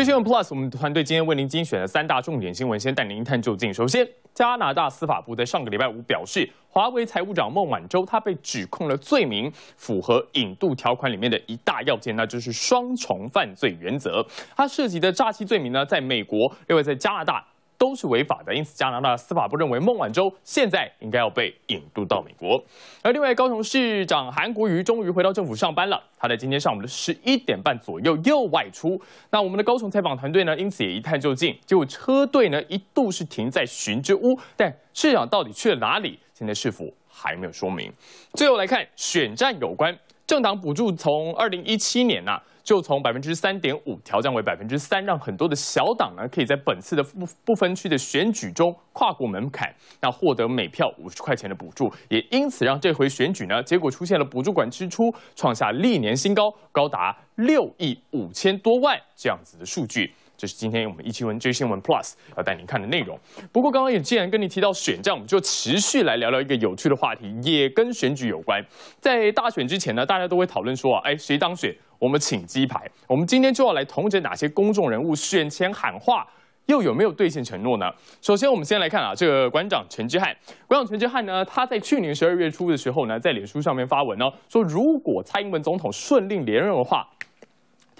最新闻 Plus，我们团队今天为您精选了三大重点新闻，先带您一探究竟。首先，加拿大司法部在上个礼拜五表示，华为财务长孟晚舟她被指控了罪名符合引渡条款里面的一大要件，那就是双重犯罪原则。他涉及的诈欺罪名呢，在美国，另外在加拿大。都是违法的，因此加拿大司法部认为孟晚舟现在应该要被引渡到美国。而另外，高雄市长韩国瑜终于回到政府上班了，他在今天上午的十一点半左右又外出。那我们的高雄采访团队呢，因此也一探究竟，结果车队呢一度是停在寻之屋，但市长到底去了哪里，现在是否还没有说明。最后来看选战有关。政党补助从二零一七年呐，就从百分之三点五调降为百分之三，让很多的小党呢，可以在本次的不不分区的选举中跨过门槛，那获得每票五十块钱的补助，也因此让这回选举呢，结果出现了补助管支出创下历年新高，高达六亿五千多万这样子的数据。这是今天我们一期文追新闻 Plus 要带您看的内容。不过刚刚也既然跟你提到选战，我们就持续来聊聊一个有趣的话题，也跟选举有关。在大选之前呢，大家都会讨论说啊，哎，谁当选？我们请鸡排。我们今天就要来统整哪些公众人物选前喊话，又有没有兑现承诺呢？首先，我们先来看啊，这个馆长陈志翰。馆长陈志翰呢，他在去年十二月初的时候呢，在脸书上面发文哦，说如果蔡英文总统顺利连任的话。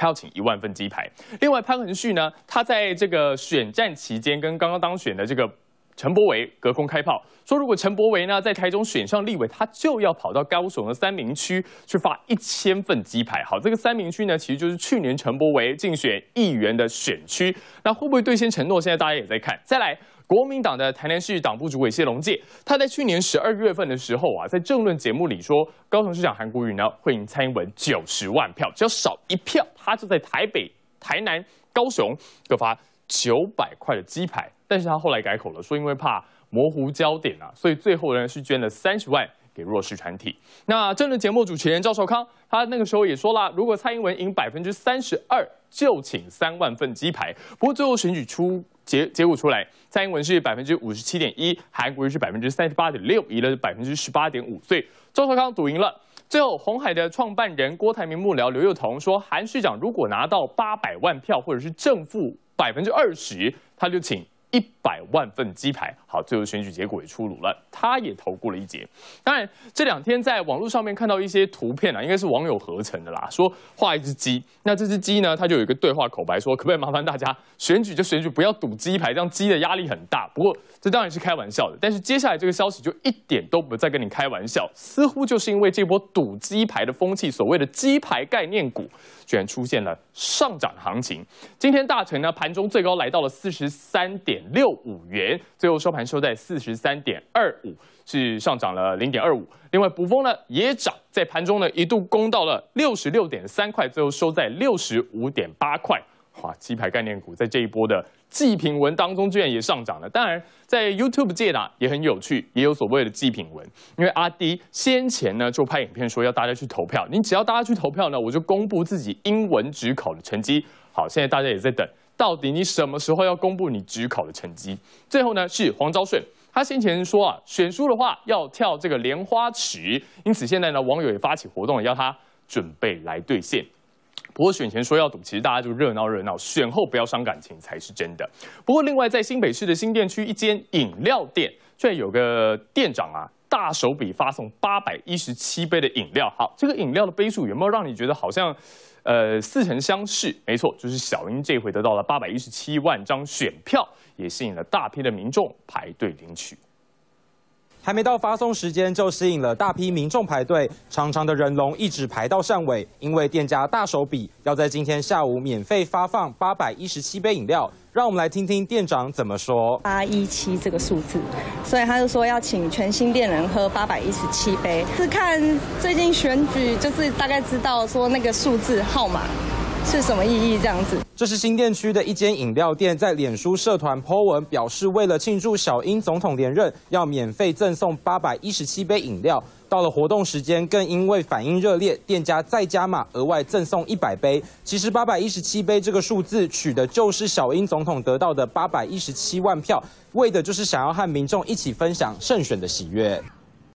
他要请一万份鸡排。另外，潘恒旭呢，他在这个选战期间跟刚刚当选的这个。陈柏惟隔空开炮，说如果陈柏惟呢在台中选上立委，他就要跑到高雄的三明区去发一千份鸡排。好，这个三明区呢，其实就是去年陈柏惟竞选议员的选区。那会不会兑现承诺？现在大家也在看。再来，国民党的台南市党部主委谢龙介，他在去年十二月份的时候啊，在政论节目里说，高雄市长韩国瑜呢会赢蔡英文九十万票，只要少一票，他就在台北、台南、高雄各发。九百块的鸡排，但是他后来改口了，说因为怕模糊焦点啊，所以最后呢是捐了三十万给弱势团体。那政治节目主持人赵少康，他那个时候也说了，如果蔡英文赢百分之三十二，就请三万份鸡排。不过最后选举出结结果出来，蔡英文是百分之五十七点一，韩国瑜是百分之三十八点六，赢了百分之十八点五。所以赵少康赌赢了。最后红海的创办人郭台铭幕僚刘幼彤说，韩市长如果拿到八百万票或者是正负。百分之二十，他就请。一百万份鸡排，好，最后选举结果也出炉了，他也逃过了一劫。当然，这两天在网络上面看到一些图片啊，应该是网友合成的啦，说画一只鸡，那这只鸡呢，它就有一个对话口白，说可不可以麻烦大家选举就选举，不要赌鸡排，这样鸡的压力很大。不过这当然是开玩笑的，但是接下来这个消息就一点都不再跟你开玩笑，似乎就是因为这波赌鸡排的风气，所谓的鸡排概念股居然出现了上涨行情。今天大成呢，盘中最高来到了四十三点。六五元，最后收盘收在四十三点二五，是上涨了零点二五。另外，补风呢也涨，在盘中呢一度攻到了六十六点三块，最后收在六十五点八块。哇，鸡排概念股在这一波的祭品文当中居然也上涨了。当然，在 YouTube 界呢也很有趣，也有所谓的祭品文，因为阿迪先前呢就拍影片说要大家去投票，你只要大家去投票呢，我就公布自己英文纸考的成绩。好，现在大家也在等。到底你什么时候要公布你职考的成绩？最后呢是黄昭顺，他先前说啊选书的话要跳这个莲花池，因此现在呢网友也发起活动要他准备来兑现。不过选前说要赌，其实大家就热闹热闹，选后不要伤感情才是真的。不过另外在新北市的新店区一间饮料店，却有个店长啊。大手笔发送八百一十七杯的饮料，好，这个饮料的杯数有没有让你觉得好像，呃，似曾相识？没错，就是小英这回得到了八百一十七万张选票，也吸引了大批的民众排队领取。还没到发送时间，就吸引了大批民众排队，长长的人龙一直排到汕尾。因为店家大手笔，要在今天下午免费发放八百一十七杯饮料，让我们来听听店长怎么说。八一七这个数字，所以他就说要请全新店人喝八百一十七杯，是看最近选举，就是大概知道说那个数字号码是什么意义这样子。这是新店区的一间饮料店，在脸书社团 po 文表示，为了庆祝小英总统连任，要免费赠送八百一十七杯饮料。到了活动时间，更因为反应热烈，店家再加码，额外赠送一百杯。其实八百一十七杯这个数字取的就是小英总统得到的八百一十七万票，为的就是想要和民众一起分享胜选的喜悦。